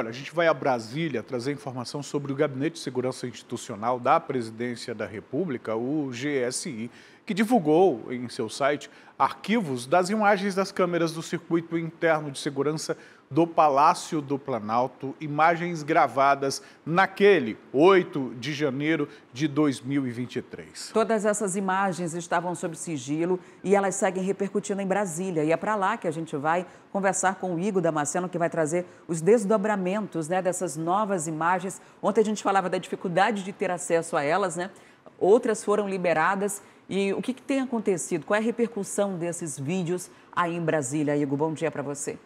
olha, a gente vai a Brasília trazer informação sobre o Gabinete de Segurança Institucional da Presidência da República, o GSI, que divulgou em seu site arquivos das imagens das câmeras do circuito interno de segurança do Palácio do Planalto, imagens gravadas naquele 8 de janeiro de 2023. Todas essas imagens estavam sob sigilo e elas seguem repercutindo em Brasília. E é para lá que a gente vai conversar com o Igor Damasceno, que vai trazer os desdobramentos né, dessas novas imagens. Ontem a gente falava da dificuldade de ter acesso a elas, né? Outras foram liberadas. E o que, que tem acontecido? Qual é a repercussão desses vídeos aí em Brasília, Igor? Bom dia para você.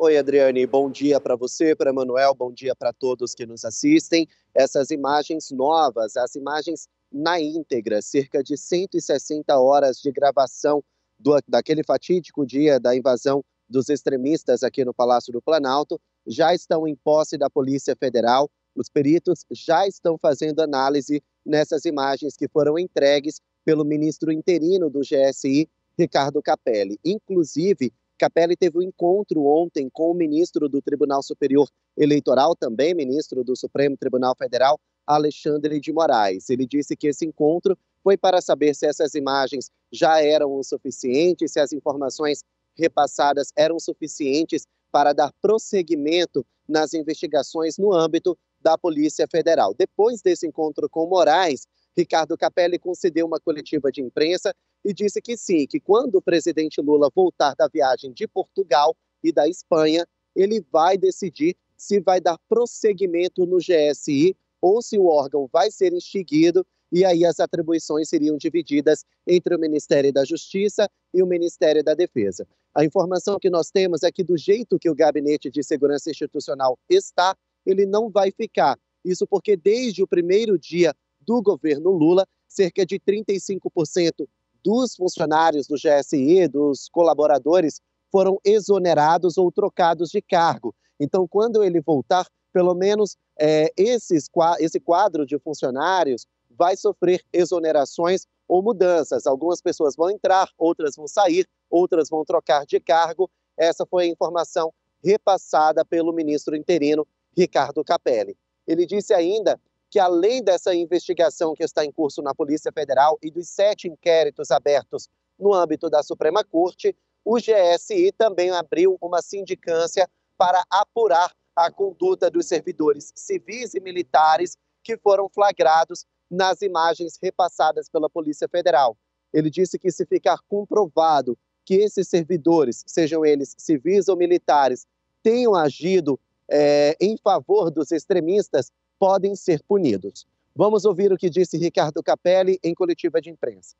Oi, Adriane, bom dia para você, para Manuel, bom dia para todos que nos assistem. Essas imagens novas, as imagens na íntegra, cerca de 160 horas de gravação do, daquele fatídico dia da invasão dos extremistas aqui no Palácio do Planalto, já estão em posse da Polícia Federal. Os peritos já estão fazendo análise nessas imagens que foram entregues pelo ministro interino do GSI, Ricardo Capelli. Inclusive, Capelli teve um encontro ontem com o ministro do Tribunal Superior Eleitoral, também ministro do Supremo Tribunal Federal, Alexandre de Moraes. Ele disse que esse encontro foi para saber se essas imagens já eram o suficiente, se as informações repassadas eram suficientes para dar prosseguimento nas investigações no âmbito da Polícia Federal. Depois desse encontro com Moraes, Ricardo Capelli concedeu uma coletiva de imprensa e disse que sim, que quando o presidente Lula voltar da viagem de Portugal e da Espanha, ele vai decidir se vai dar prosseguimento no GSI ou se o órgão vai ser extinguido e aí as atribuições seriam divididas entre o Ministério da Justiça e o Ministério da Defesa. A informação que nós temos é que, do jeito que o Gabinete de Segurança Institucional está, ele não vai ficar. Isso porque, desde o primeiro dia do governo Lula, cerca de 35% dos funcionários do GSI, dos colaboradores, foram exonerados ou trocados de cargo. Então, quando ele voltar, pelo menos é, esses, esse quadro de funcionários vai sofrer exonerações ou mudanças. Algumas pessoas vão entrar, outras vão sair, outras vão trocar de cargo. Essa foi a informação repassada pelo ministro interino Ricardo Capelli. Ele disse ainda que, além dessa investigação que está em curso na Polícia Federal e dos sete inquéritos abertos no âmbito da Suprema Corte, o GSI também abriu uma sindicância para apurar a conduta dos servidores civis e militares que foram flagrados nas imagens repassadas pela Polícia Federal. Ele disse que, se ficar comprovado que esses servidores, sejam eles civis ou militares, tenham agido é, em favor dos extremistas, podem ser punidos. Vamos ouvir o que disse Ricardo Capelli em coletiva de imprensa.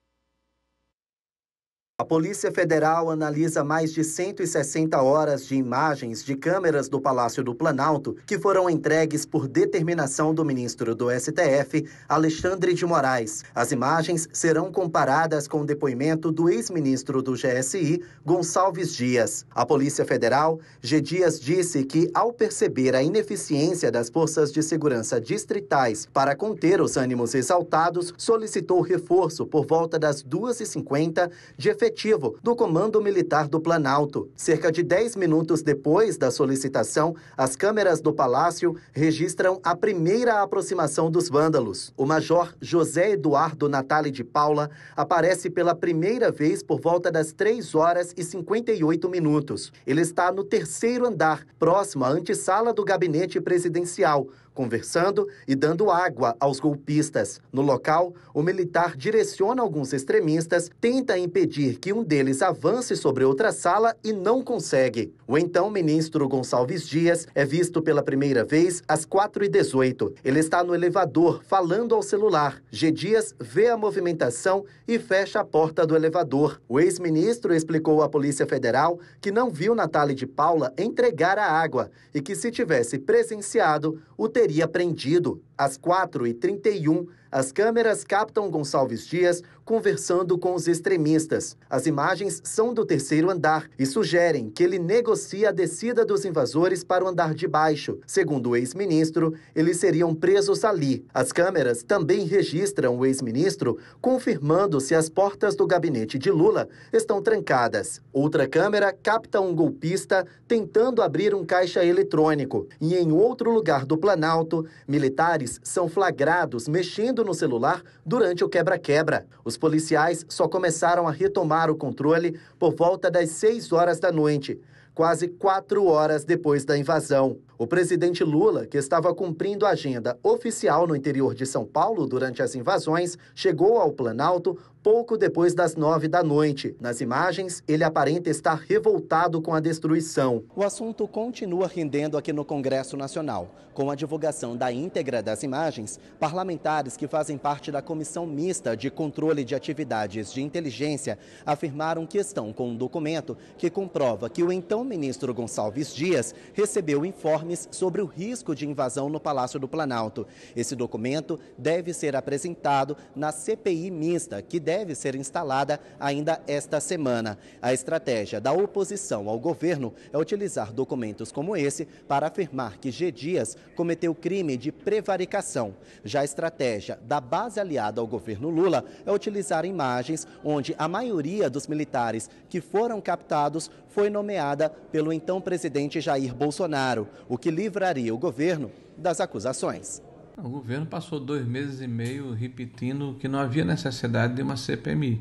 A Polícia Federal analisa mais de 160 horas de imagens de câmeras do Palácio do Planalto que foram entregues por determinação do ministro do STF, Alexandre de Moraes. As imagens serão comparadas com o depoimento do ex-ministro do GSI, Gonçalves Dias. A Polícia Federal, G. Dias, disse que, ao perceber a ineficiência das forças de segurança distritais para conter os ânimos exaltados, solicitou reforço por volta das 2h50 de efeito efetivo do Comando Militar do Planalto. Cerca de 10 minutos depois da solicitação, as câmeras do palácio registram a primeira aproximação dos vândalos. O major José Eduardo Natali de Paula aparece pela primeira vez por volta das 3 horas e 58 minutos. Ele está no terceiro andar, próximo à antessala do gabinete presidencial Conversando e dando água aos golpistas. No local, o militar direciona alguns extremistas, tenta impedir que um deles avance sobre outra sala e não consegue. O então ministro Gonçalves Dias é visto pela primeira vez às 4h18. Ele está no elevador falando ao celular. G. Dias vê a movimentação e fecha a porta do elevador. O ex-ministro explicou à Polícia Federal que não viu Natália de Paula entregar a água e que se tivesse presenciado, o teria teria aprendido às 4h31, as câmeras captam Gonçalves Dias conversando com os extremistas. As imagens são do terceiro andar e sugerem que ele negocia a descida dos invasores para o andar de baixo. Segundo o ex-ministro, eles seriam presos ali. As câmeras também registram o ex-ministro confirmando se as portas do gabinete de Lula estão trancadas. Outra câmera capta um golpista tentando abrir um caixa eletrônico. E em outro lugar do Planalto, militares são flagrados mexendo no celular durante o quebra-quebra. Os policiais só começaram a retomar o controle por volta das 6 horas da noite, quase quatro horas depois da invasão. O presidente Lula, que estava cumprindo a agenda oficial no interior de São Paulo durante as invasões, chegou ao Planalto pouco depois das nove da noite. Nas imagens, ele aparenta estar revoltado com a destruição. O assunto continua rendendo aqui no Congresso Nacional. Com a divulgação da íntegra das imagens, parlamentares que fazem parte da Comissão Mista de Controle de Atividades de Inteligência afirmaram que estão com um documento que comprova que o então ministro Gonçalves Dias recebeu informes alarmes sobre o risco de invasão no Palácio do Planalto. Esse documento deve ser apresentado na CPI mista, que deve ser instalada ainda esta semana. A estratégia da oposição ao governo é utilizar documentos como esse para afirmar que G. Dias cometeu crime de prevaricação. Já a estratégia da base aliada ao governo Lula é utilizar imagens onde a maioria dos militares que foram captados foi nomeada pelo então presidente Jair Bolsonaro, o que livraria o governo das acusações. O governo passou dois meses e meio repetindo que não havia necessidade de uma CPMI.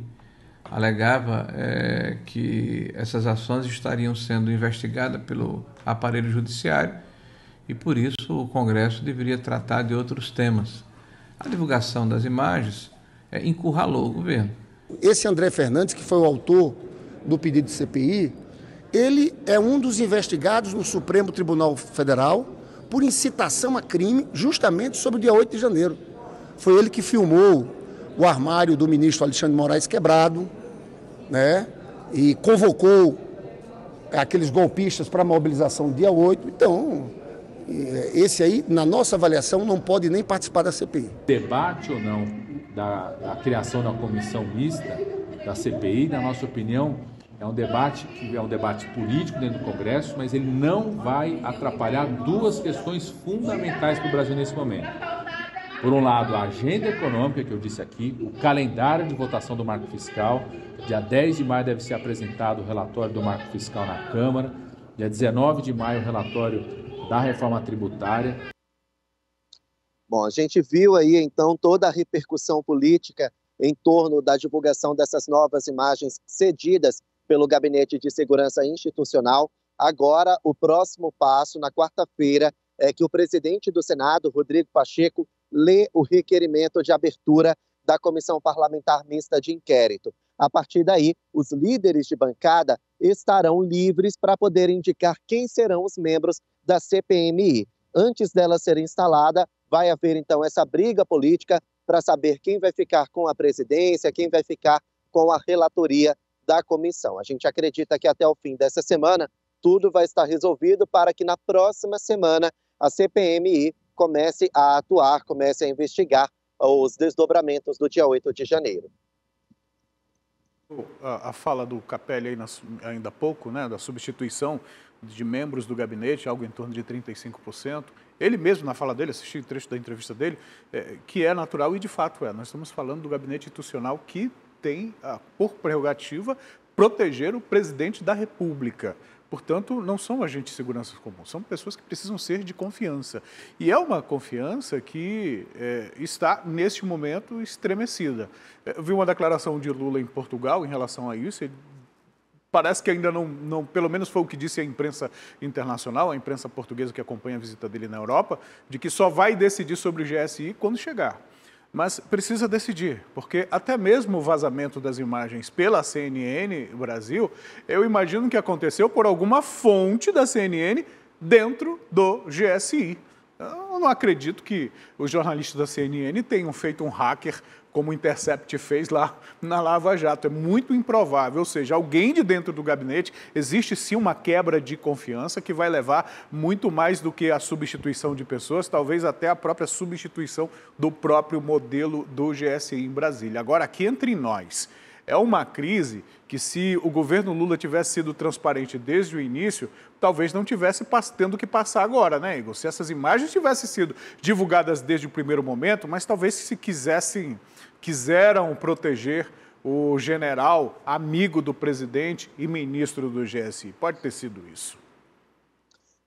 Alegava é, que essas ações estariam sendo investigadas pelo aparelho judiciário e, por isso, o Congresso deveria tratar de outros temas. A divulgação das imagens é, encurralou o governo. Esse André Fernandes, que foi o autor do pedido de CPI, ele é um dos investigados no Supremo Tribunal Federal por incitação a crime, justamente sobre o dia 8 de janeiro. Foi ele que filmou o armário do ministro Alexandre Moraes quebrado, né? E convocou aqueles golpistas para a mobilização dia 8. Então, eh, esse aí, na nossa avaliação, não pode nem participar da CPI. Debate ou não da, da criação da comissão mista da CPI, na nossa opinião, é um debate que é um debate político dentro do Congresso, mas ele não vai atrapalhar duas questões fundamentais para o Brasil nesse momento. Por um lado, a agenda econômica que eu disse aqui, o calendário de votação do marco fiscal. Dia 10 de maio deve ser apresentado o relatório do marco fiscal na Câmara. Dia 19 de maio, o relatório da reforma tributária. Bom, a gente viu aí então toda a repercussão política em torno da divulgação dessas novas imagens cedidas pelo Gabinete de Segurança Institucional. Agora, o próximo passo, na quarta-feira, é que o presidente do Senado, Rodrigo Pacheco, lê o requerimento de abertura da Comissão Parlamentar Mista de Inquérito. A partir daí, os líderes de bancada estarão livres para poder indicar quem serão os membros da CPMI. Antes dela ser instalada, vai haver então essa briga política para saber quem vai ficar com a presidência, quem vai ficar com a relatoria da comissão. A gente acredita que até o fim dessa semana tudo vai estar resolvido para que na próxima semana a CPMI comece a atuar, comece a investigar os desdobramentos do dia 8 de janeiro. A, fala do Capelli na, ainda há pouco, né, da substituição de membros do gabinete, algo em torno de 35%. Ele mesmo, na fala dele, assisti o trecho da entrevista dele, é, que é natural e de fato é. Nós estamos falando do gabinete institucional que tem, por prerrogativa, proteger o presidente da República. Portanto, não são agentes de segurança comum, são pessoas que precisam ser de confiança. E é uma confiança que é, está, neste momento, estremecida. É, eu vi uma declaração de Lula em Portugal em relação a isso. Ele parece que ainda não, não, pelo menos foi o que disse a imprensa internacional, a imprensa portuguesa que acompanha a visita dele na Europa, de que só vai decidir sobre o GSI quando chegar mas precisa decidir, porque até mesmo o vazamento das imagens pela CNN Brasil, eu imagino que aconteceu por alguma fonte da CNN dentro do GSI. Eu não acredito que os jornalistas da CNN tenham feito um hacker como o Intercept fez lá na Lava Jato. É muito improvável, ou seja, alguém de dentro do gabinete, existe sim uma quebra de confiança que vai levar muito mais do que a substituição de pessoas, talvez até a própria substituição do próprio modelo do GSI em Brasília. Agora, aqui entre nós. É uma crise que, se o governo Lula tivesse sido transparente desde o início, talvez não tivesse tendo que passar agora, né, Igor? Se essas imagens tivessem sido divulgadas desde o primeiro momento, mas talvez se quisessem, quiseram proteger o general, amigo do presidente e ministro do GSI. Pode ter sido isso.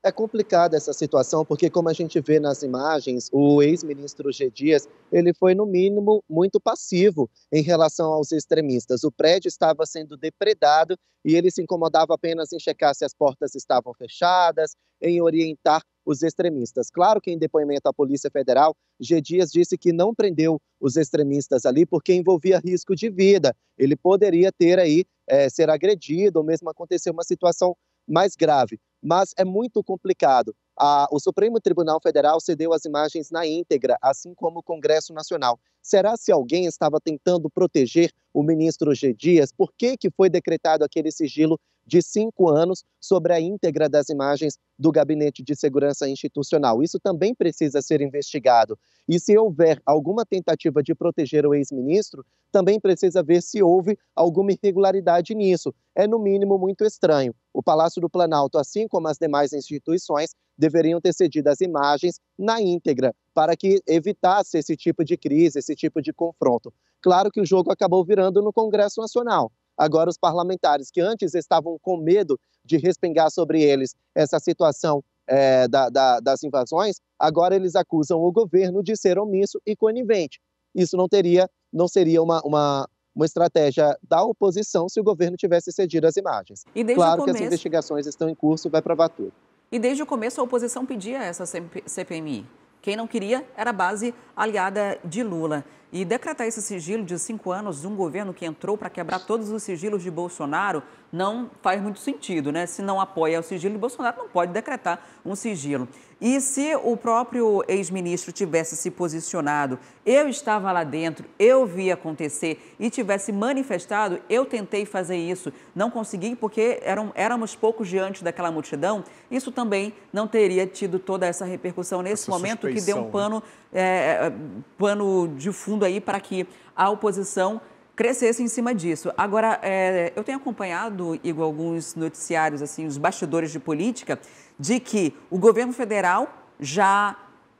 É complicada essa situação, porque como a gente vê nas imagens, o ex-ministro G. Dias, ele foi, no mínimo, muito passivo em relação aos extremistas. O prédio estava sendo depredado e ele se incomodava apenas em checar se as portas estavam fechadas, em orientar os extremistas. Claro que em depoimento à Polícia Federal, G. Dias disse que não prendeu os extremistas ali porque envolvia risco de vida. Ele poderia ter aí, é, ser agredido ou mesmo acontecer uma situação mais grave mas é muito complicado. Ah, o Supremo Tribunal Federal cedeu as imagens na íntegra, assim como o Congresso Nacional. Será se alguém estava tentando proteger o ministro G. Dias? Por que, que foi decretado aquele sigilo de cinco anos sobre a íntegra das imagens do Gabinete de Segurança Institucional. Isso também precisa ser investigado. E se houver alguma tentativa de proteger o ex-ministro, também precisa ver se houve alguma irregularidade nisso. É, no mínimo, muito estranho. O Palácio do Planalto, assim como as demais instituições, deveriam ter cedido as imagens na íntegra para que evitasse esse tipo de crise, esse tipo de confronto. Claro que o jogo acabou virando no Congresso Nacional agora os parlamentares que antes estavam com medo de respingar sobre eles essa situação é, da, da, das invasões, agora eles acusam o governo de ser omisso e conivente. Isso não teria, não seria uma, uma, uma estratégia da oposição se o governo tivesse cedido as imagens. claro começo... que as investigações estão em curso, vai provar tudo. E desde o começo a oposição pedia essa CPMI? Quem não queria era a base aliada de Lula. E decretar esse sigilo de cinco anos de um governo que entrou para quebrar todos os sigilos de Bolsonaro não faz muito sentido, né? Se não apoia o sigilo de Bolsonaro, não pode decretar um sigilo. E se o próprio ex-ministro tivesse se posicionado, eu estava lá dentro, eu vi acontecer e tivesse manifestado, eu tentei fazer isso, não consegui porque eram, éramos poucos diante daquela multidão, isso também não teria tido toda essa repercussão nesse essa momento que deu um né? pano, né? é, pano de fundo aí para que a oposição crescesse em cima disso. Agora, é, eu tenho acompanhado, Igor, alguns noticiários, assim, os bastidores de política, de que o governo federal já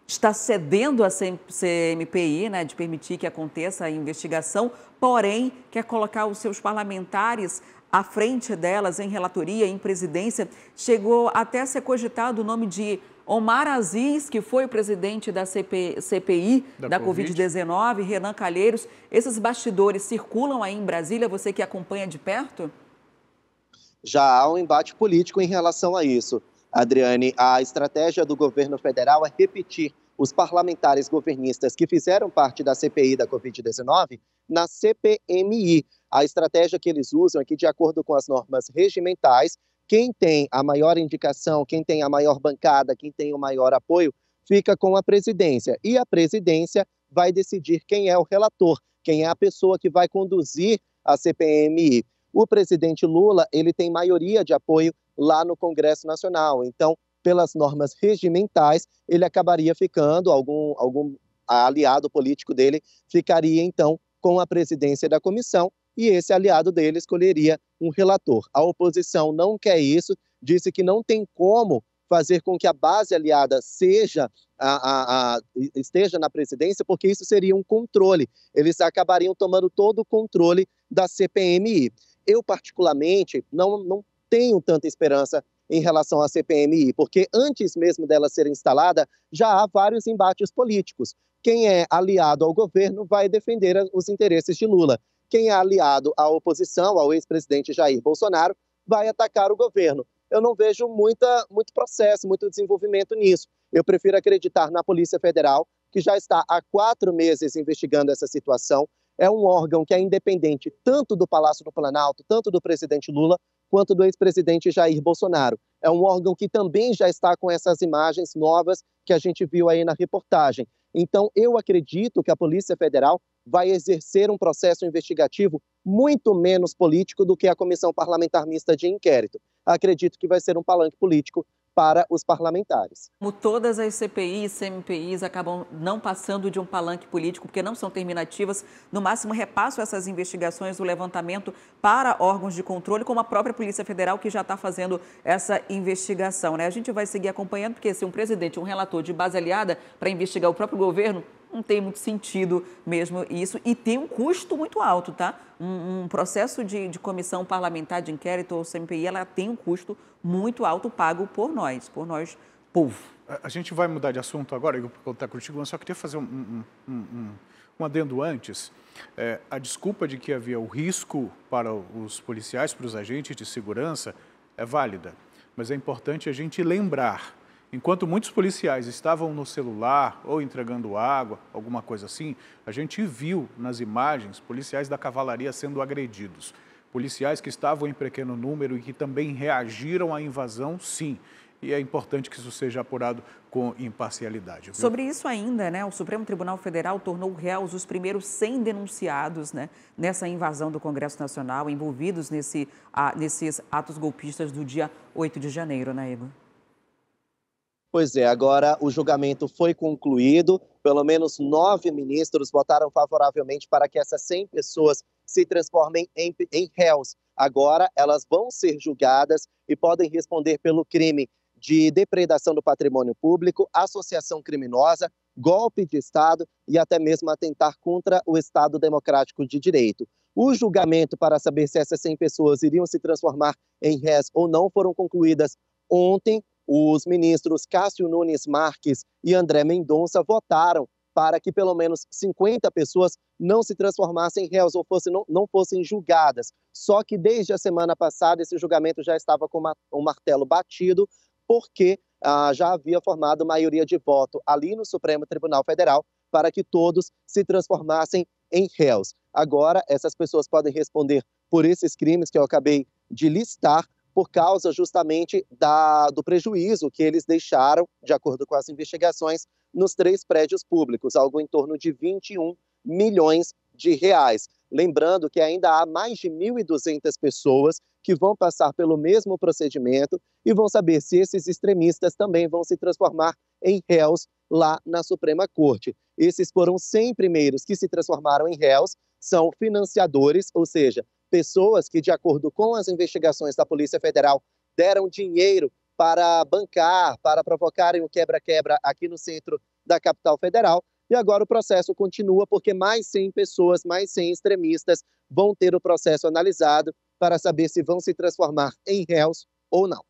está cedendo a CMPI, né, de permitir que aconteça a investigação, porém quer colocar os seus parlamentares à frente delas em relatoria, em presidência. Chegou até a ser cogitado o nome de Omar Aziz, que foi o presidente da CP, CPI da, da Covid-19, COVID Renan Calheiros. Esses bastidores circulam aí em Brasília, você que acompanha de perto? Já há um embate político em relação a isso. Adriane, a estratégia do governo federal é repetir os parlamentares governistas que fizeram parte da CPI da Covid-19 na CPMI. A estratégia que eles usam é que, de acordo com as normas regimentais, quem tem a maior indicação, quem tem a maior bancada, quem tem o maior apoio, fica com a presidência. E a presidência vai decidir quem é o relator, quem é a pessoa que vai conduzir a CPMI. O presidente Lula, ele tem maioria de apoio lá no Congresso Nacional. Então, pelas normas regimentais, ele acabaria ficando, algum, algum aliado político dele ficaria então com a presidência da comissão e esse aliado dele escolheria um relator. A oposição não quer isso, disse que não tem como fazer com que a base aliada seja a, a, a, esteja na presidência, porque isso seria um controle. Eles acabariam tomando todo o controle da CPMI. Eu, particularmente, não, não tenho tanta esperança em relação à CPMI, porque antes mesmo dela ser instalada, já há vários embates políticos. Quem é aliado ao governo vai defender os interesses de Lula quem é aliado à oposição, ao ex-presidente Jair Bolsonaro, vai atacar o governo. Eu não vejo muita, muito processo, muito desenvolvimento nisso. Eu prefiro acreditar na Polícia Federal, que já está há quatro meses investigando essa situação. É um órgão que é independente tanto do Palácio do Planalto, tanto do presidente Lula, quanto do ex-presidente Jair Bolsonaro. É um órgão que também já está com essas imagens novas que a gente viu aí na reportagem. Então, eu acredito que a Polícia Federal vai exercer um processo investigativo muito menos político do que a comissão parlamentar mista de inquérito. Acredito que vai ser um palanque político para os parlamentares. Como todas as CPIs, CMPIs acabam não passando de um palanque político, porque não são terminativas, no máximo repasso essas investigações, o levantamento para órgãos de controle, como a própria Polícia Federal, que já está fazendo essa investigação. Né? A gente vai seguir acompanhando, porque se um presidente, um relator de base aliada para investigar o próprio governo, não tem muito sentido mesmo isso e tem um custo muito alto, tá? Um, um processo de, de, comissão parlamentar de inquérito ou CMPI, ela tem um custo muito alto pago por nós, por nós, povo. A, a gente vai mudar de assunto agora, eu vou contar contigo, mas só queria fazer um, um, um adendo antes. É, a desculpa de que havia o risco para os policiais, para os agentes de segurança, é válida, mas é importante a gente lembrar Enquanto muitos policiais estavam no celular ou entregando água, alguma coisa assim, a gente viu nas imagens policiais da cavalaria sendo agredidos. Policiais que estavam em pequeno número e que também reagiram à invasão, sim. E é importante que isso seja apurado com imparcialidade. Viu? Sobre isso ainda, né, o Supremo Tribunal Federal tornou réus os primeiros 100 denunciados né, nessa invasão do Congresso Nacional, envolvidos nesse, ah, nesses atos golpistas do dia 8 de janeiro, né, Igor? Pois é, agora o julgamento foi concluído. Pelo menos nove ministros votaram favoravelmente para que essas 100 pessoas se transformem em, em réus. Agora elas vão ser julgadas e podem responder pelo crime de depredação do patrimônio público, associação criminosa, golpe de Estado e até mesmo atentar contra o Estado Democrático de Direito. O julgamento para saber se essas 100 pessoas iriam se transformar em réus ou não foram concluídas ontem os ministros Cássio Nunes Marques e André Mendonça votaram para que pelo menos 50 pessoas não se transformassem em réus ou não, não, fossem julgadas. Só que desde a semana passada esse julgamento já estava com uma, um martelo batido, porque ah, já havia formado maioria de voto ali no Supremo Tribunal Federal para que todos se transformassem em réus. Agora, essas pessoas podem responder por esses crimes que eu acabei de listar, por causa justamente da, do prejuízo que eles deixaram, de acordo com as investigações, nos três prédios públicos, algo em torno de 21 milhões de reais. Lembrando que ainda há mais de 1.200 pessoas que vão passar pelo mesmo procedimento e vão saber se esses extremistas também vão se transformar em réus lá na Suprema Corte. Esses foram 100 primeiros que se transformaram em réus, são financiadores, ou seja, pessoas que, de acordo com as investigações da Polícia Federal, deram dinheiro para bancar, para provocarem o quebra-quebra aqui no centro da capital federal. E agora o processo continua, porque mais 100 pessoas, mais 100 extremistas vão ter o processo analisado para saber se vão se transformar em réus ou não.